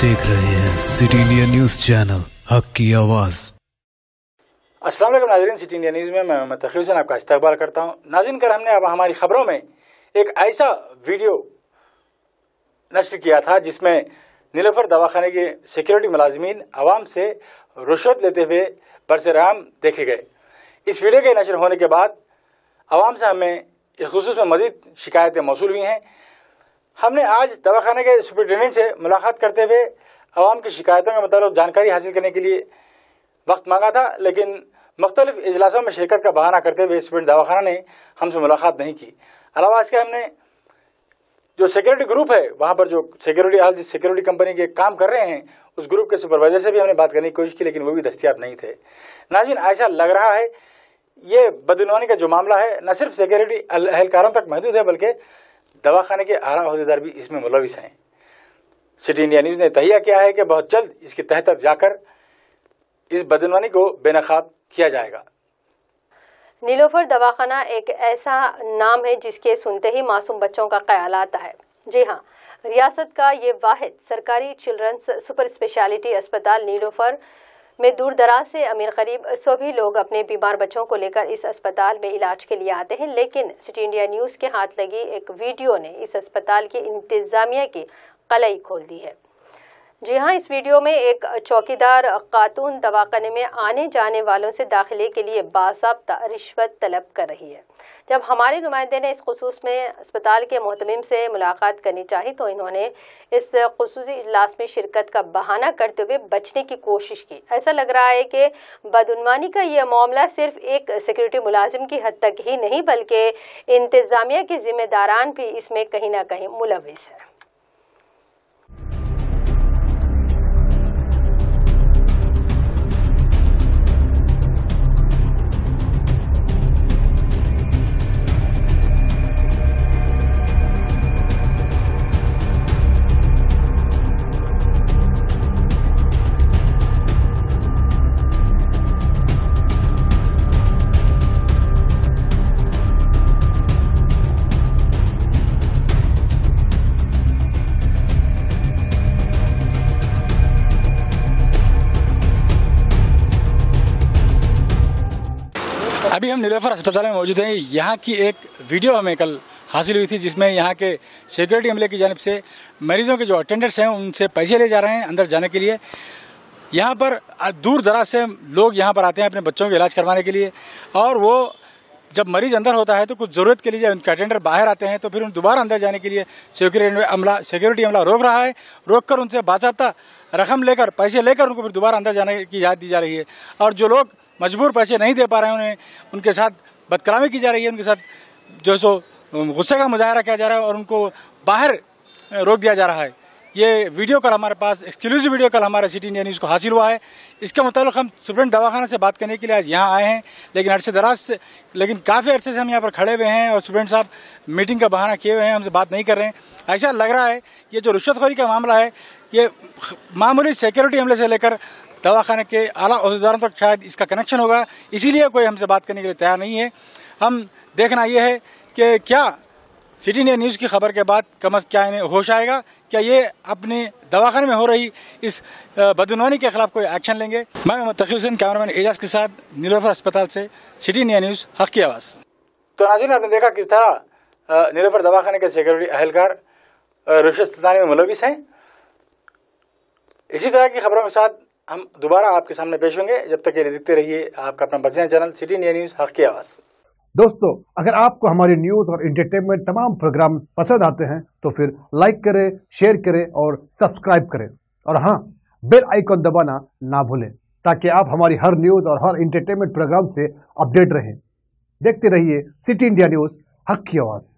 देख रहे हैं सिटी इंडिया न्यूज चैनल हक की आवाज अस्सलाम वालेकुम नाजरीन सिटी इंडिया न्यूज़ में मैं मोहम्मद तखी हुसैन आपका इस्तकबाल करता हूँ नाजिन कर हमने अब हमारी खबरों में एक ऐसा वीडियो नष्ट किया था जिसमें नीलफर दवाखाने के सिक्योरिटी मुलाजमीन आवाम से रुश्वत लेते हुए बरसराम देखे गए इस वीडियो के नशर होने के बाद आवाम से हमें इस खसूस में मजीद शिकायतें मौसू हुई हैं हमने आज दवाखाना के सुप्रिटेंडेंट से मुलाकात करते हुए आवाम की शिकायतों के मतलब जानकारी हासिल करने के लिए वक्त मांगा था लेकिन मुख्तलिफ अजलासों में शिरकत का बहाना करते हुए स्टूडेंट दवाखाना ने हमसे मुलाकात नहीं की अलावा इसके हमने जो सिक्योरिटी ग्रुप है वहाँ पर जो सिक्योरिटी हाल जिस सिक्योरिटी कंपनी के काम कर रहे हैं उस ग्रुप के सुपरवाइजर से भी हमने बात करने की कोशिश की लेकिन वो भी दस्तियाब नहीं थे नाजिन ऐसा लग रहा है ये बदनवानी का जो मामला है न सिर्फ सिक्योरिटी अहलकारों तक महदूद है बल्कि दवाखाने के आला अहदेदार भी इसमें मुलविस हैं सिटी इंडिया न्यूज़ ने तहिया किया है कि बहुत जल्द इसके तहत जाकर इस बदनवानी को बेनकाब किया जाएगा नीलोफर दवाखाना एक ऐसा नाम है जिसके सुनते ही मासूम बच्चों का ख्याल आता है जी हाँ रियासत का ये वाहिद सरकारी चिल्ड्रंस सुपर स्पेशलिटी अस्पताल नीलोफर में दूर दराज से अमीर करीब सभी लोग अपने बीमार बच्चों को लेकर इस अस्पताल में इलाज के लिए आते हैं लेकिन सिटी इंडिया न्यूज़ के हाथ लगी एक वीडियो ने इस अस्पताल की इंतज़ामिया की कलई खोल दी है जी हाँ इस वीडियो में एक चौकीदार खातून दवाखाने में आने जाने वालों से दाखिले के लिए बाबा रिश्वत तलब कर रही है जब हमारे नुमाइंदे ने इस खसूस में अस्पताल के महतमिम से मुलाकात करनी चाहिए तो इन्होंने इस खसूस इजलास में शिरकत का बहाना करते हुए बचने की कोशिश की ऐसा लग रहा है कि बदनवानी का यह मामला सिर्फ एक सिक्योरिटी मुलाजिम की हद तक ही नहीं बल्कि इंतज़ामिया के ज़िम्मेदारान भी इसमें कहीं ना कहीं मुलविस है अभी हम नीलेफर अस्पताल में मौजूद हैं यहाँ की एक वीडियो हमें कल हासिल हुई थी जिसमें यहाँ के सिक्योरिटी अमले की जानब से मरीजों के जो अटेंडेंट्स हैं उनसे पैसे ले जा रहे हैं अंदर जाने के लिए यहाँ पर दूर दराज से लोग यहाँ पर आते हैं अपने बच्चों के इलाज करवाने के लिए और वो जब मरीज अंदर होता है तो कुछ ज़रूरत के लिए उनके अटेंडर बाहर आते हैं तो फिर उन दोबारा अंदर जाने के लिए सिक्योरिटी अमला सिक्योरिटी अमला रोक रहा है रोक कर उनसे बाजाबा रकम लेकर पैसे लेकर उनको फिर दोबारा अंदर जाने की इजाज़त दी जा रही है और जो लोग मजबूर पैसे नहीं दे पा रहे हैं उन्हें उनके साथ बदकलामी की जा रही है उनके साथ जो सो गुस्से का मुजाहरा किया जा रहा है और उनको बाहर रोक दिया जा रहा है ये वीडियो कल हमारे पास एक्सक्लूसिव वीडियो कल हमारे सिटी इंडिया न्यूज़ को हासिल हुआ है इसके मुताबिक हम सुप्रेंट दवाखाना से बात करने के लिए आज यहाँ आए हैं लेकिन अरसे दराज से लेकिन काफ़ी अरसे से हम यहाँ पर खड़े हुए हैं और स्टूडेंट साहब मीटिंग का बहाना किए हुए हैं हमसे बात नहीं कर रहे हैं ऐसा लग रहा है ये जो रिश्वतखोरी का मामला है ये मामूली सिक्योरिटी हमले से लेकर दवाखाने के आला अहदेदारों तक शायद इसका कनेक्शन होगा इसीलिए कोई हमसे बात करने के लिए तैयार नहीं है हम देखना यह है कि क्या सिटी इंडिया न्यूज़ की खबर के बाद कम अज़ क्या इन्हें होश आएगा क्या ये अपने दवाखाने में हो रही इस बदनवानी के खिलाफ कोई एक्शन लेंगे मैं मोहम्मद तकी हुसैन कैमरामैन एजाज के साथ नीलोफर अस्पताल से सिटी इंडिया न्यूज़ हक की आवाज़ तो नाजिन आपने देखा किस तरह नीलोफर दवाखाने के सिक्योरिटी अहलकार रिश्वत में मुलविस हैं इसी तरह की खबरों के साथ हम दोबारा आपके सामने पेश होंगे जब तक ये देखते रहिए आपका अपना बजना चैनल सिटी इंडिया न्यूज हक की आवाज़ दोस्तों अगर आपको हमारे न्यूज और इंटरटेनमेंट तमाम प्रोग्राम पसंद आते हैं तो फिर लाइक करें शेयर करें और सब्सक्राइब करें और हाँ बेल आइकॉन दबाना ना भूलें ताकि आप हमारी हर न्यूज और हर इंटरटेनमेंट प्रोग्राम से अपडेट रहें देखते रहिए सिटी इंडिया न्यूज हक की आवाज़